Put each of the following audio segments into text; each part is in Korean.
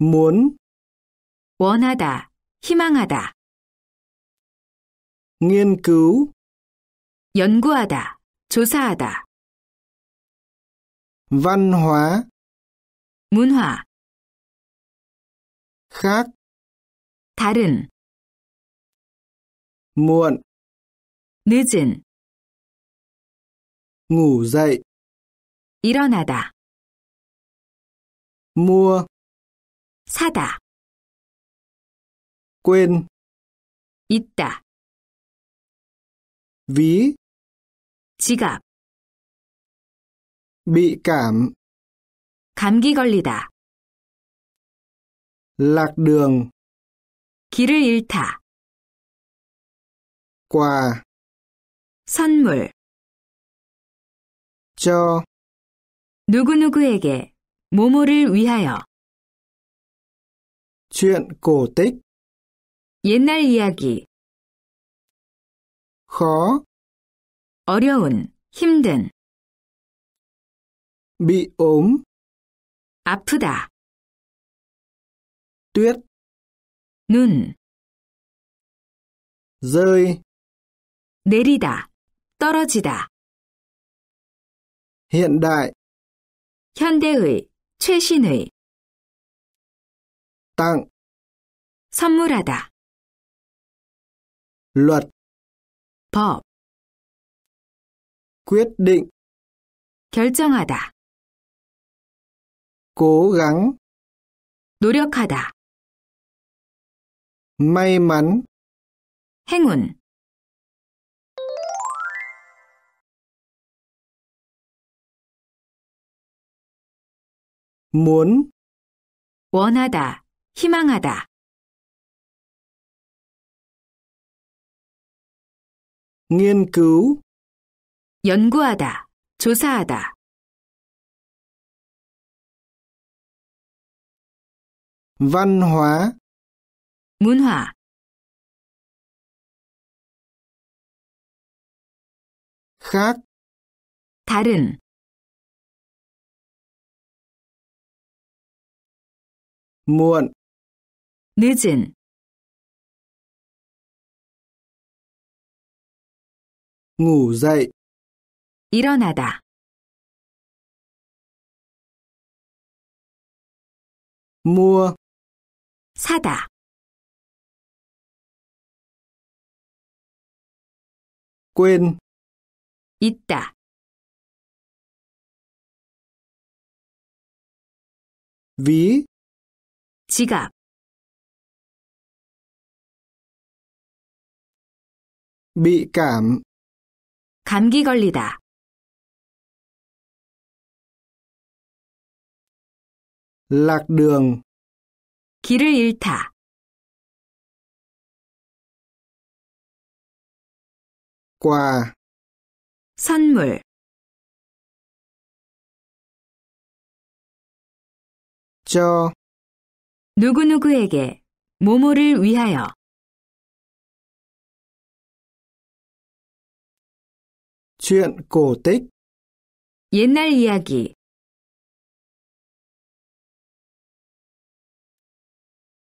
muốn 원하다, 희망하다 nghiên cứu 연구하다, 조사하다 văn hóa 문화 khác 다른 muộn 늦은 ngủ dậy 일어나다 mua 사다. q 있다. 위. 지갑 b 감 감기 걸리다. 락 ạ đường 길을 잃다. 과. 선물 저. 누구누구에게 모모를 위하여 Chuyện cổ tích 옛날 이야기 Khó 어려운, 힘든 Bị ốm 아프다 Tuyết 눈 Rơi 내리다, 떨어지다 Hiện đại 현대의, 최신의 땅 선물하다 luật 법 quyết định 결정하다 cố gắng 노력하다 may mắn 행운 muốn 원하다 희망하다. nghiên cứu 연구하다, 조사하다. văn hóa 문화, khác 다른, muộn 늦은 ngủ dậy 일어나다 mua 사다 quên 있다 ví 지갑 bị cảm 감기 걸리다 lạc đường 길을 잃다 quà 선물 cho 누구누구에게 모모를 위하여 Chuyện cổ tích 옛날 이야기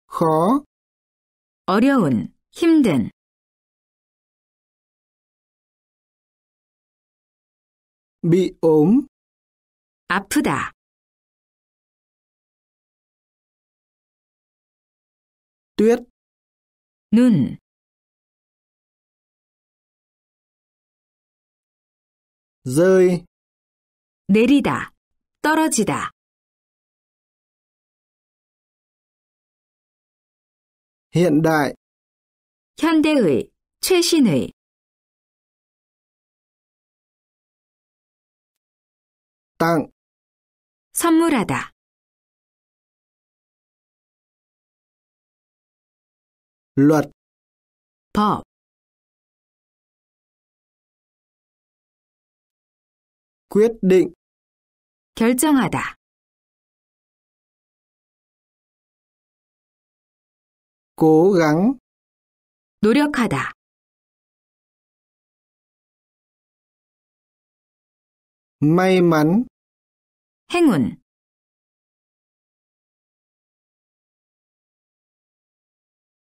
khó 어려운, 힘든 bị ốm 아프다, tuyết 눈 rơi 내리다, 떨어지다. hiện đại 현대의, 최신의. 땅 선물하다. luật, 법. quyết định 결정하다 cố gắng 노력하다 may mắn 행운